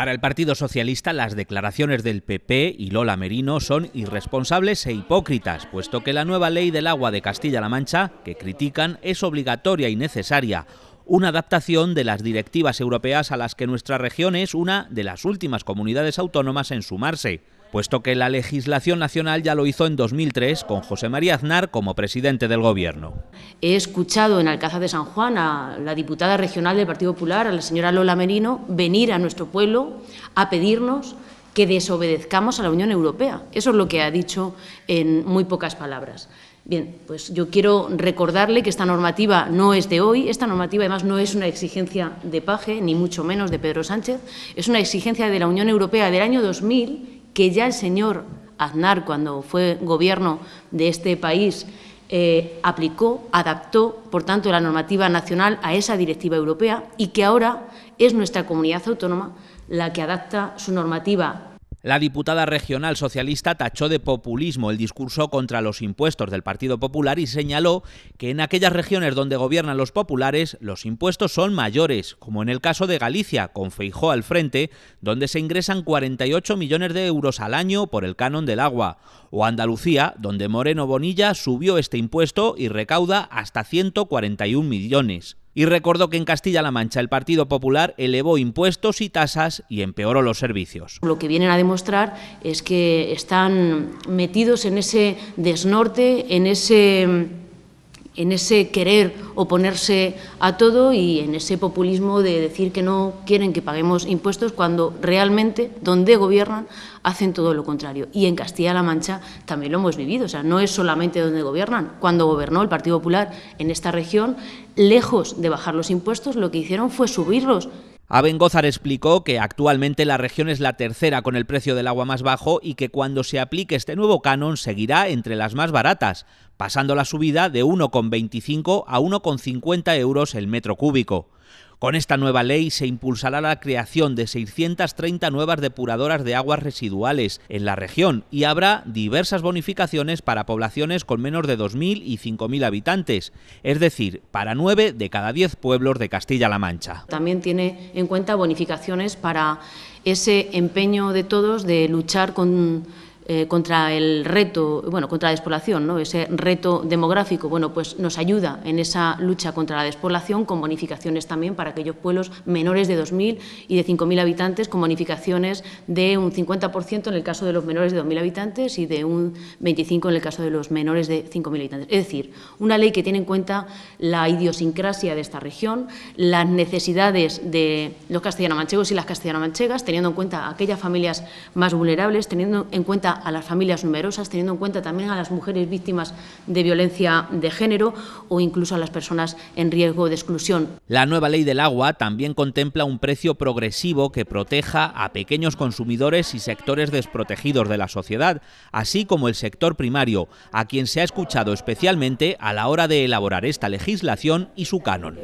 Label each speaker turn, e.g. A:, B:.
A: Para el Partido Socialista, las declaraciones del PP y Lola Merino son irresponsables e hipócritas, puesto que la nueva ley del agua de Castilla-La Mancha, que critican, es obligatoria y necesaria una adaptación de las directivas europeas a las que nuestra región es una de las últimas comunidades autónomas en sumarse puesto que la legislación nacional ya lo hizo en 2003 con José María Aznar como presidente del Gobierno. He
B: escuchado en Alcázar de San Juan a la diputada regional del Partido Popular, a la señora Lola Merino, venir a nuestro pueblo a pedirnos que desobedezcamos a la Unión Europea. Eso es lo que ha dicho en muy pocas palabras. Bien, pues yo quiero recordarle que esta normativa no es de hoy, esta normativa además no es una exigencia de Paje, ni mucho menos de Pedro Sánchez, es una exigencia de la Unión Europea del año 2000 que ya el señor Aznar, cuando fue gobierno de este país, eh, aplicó, adaptó, por tanto, la normativa nacional a esa directiva europea y que ahora es nuestra comunidad autónoma la que adapta su normativa
A: la diputada regional socialista tachó de populismo el discurso contra los impuestos del Partido Popular y señaló que en aquellas regiones donde gobiernan los populares los impuestos son mayores, como en el caso de Galicia, con Feijó al frente, donde se ingresan 48 millones de euros al año por el canon del agua, o Andalucía, donde Moreno Bonilla subió este impuesto y recauda hasta 141 millones y recordó que en Castilla-La Mancha el Partido Popular elevó impuestos y tasas y empeoró los servicios.
B: Lo que vienen a demostrar es que están metidos en ese desnorte, en ese en ese querer oponerse a todo y en ese populismo de decir que no quieren que paguemos impuestos cuando realmente donde gobiernan hacen todo lo contrario. Y en Castilla-La Mancha también lo hemos vivido, o sea, no es solamente donde gobiernan. Cuando gobernó el Partido Popular en esta región, lejos de bajar los impuestos, lo que hicieron fue subirlos
A: Gozar explicó que actualmente la región es la tercera con el precio del agua más bajo y que cuando se aplique este nuevo canon seguirá entre las más baratas, pasando la subida de 1,25 a 1,50 euros el metro cúbico. Con esta nueva ley se impulsará la creación de 630 nuevas depuradoras de aguas residuales en la región y habrá diversas bonificaciones para poblaciones con menos de 2.000 y 5.000 habitantes, es decir, para 9 de cada 10 pueblos de Castilla-La Mancha.
B: También tiene en cuenta bonificaciones para ese empeño de todos de luchar con eh, contra el reto, bueno, contra la despoblación, ¿no? ese reto demográfico, bueno, pues nos ayuda en esa lucha contra la despoblación con bonificaciones también para aquellos pueblos menores de 2.000 y de 5.000 habitantes, con bonificaciones de un 50% en el caso de los menores de 2.000 habitantes y de un 25% en el caso de los menores de 5.000 habitantes. Es decir, una ley que tiene en cuenta la idiosincrasia de esta región, las necesidades de los castellano-manchegos y las castellano-manchegas, teniendo en cuenta aquellas familias más vulnerables, teniendo en cuenta a las familias numerosas, teniendo en cuenta también a las mujeres víctimas de violencia de género o incluso a las personas en riesgo de exclusión.
A: La nueva ley del agua también contempla un precio progresivo que proteja a pequeños consumidores y sectores desprotegidos de la sociedad, así como el sector primario, a quien se ha escuchado especialmente a la hora de elaborar esta legislación y su canon.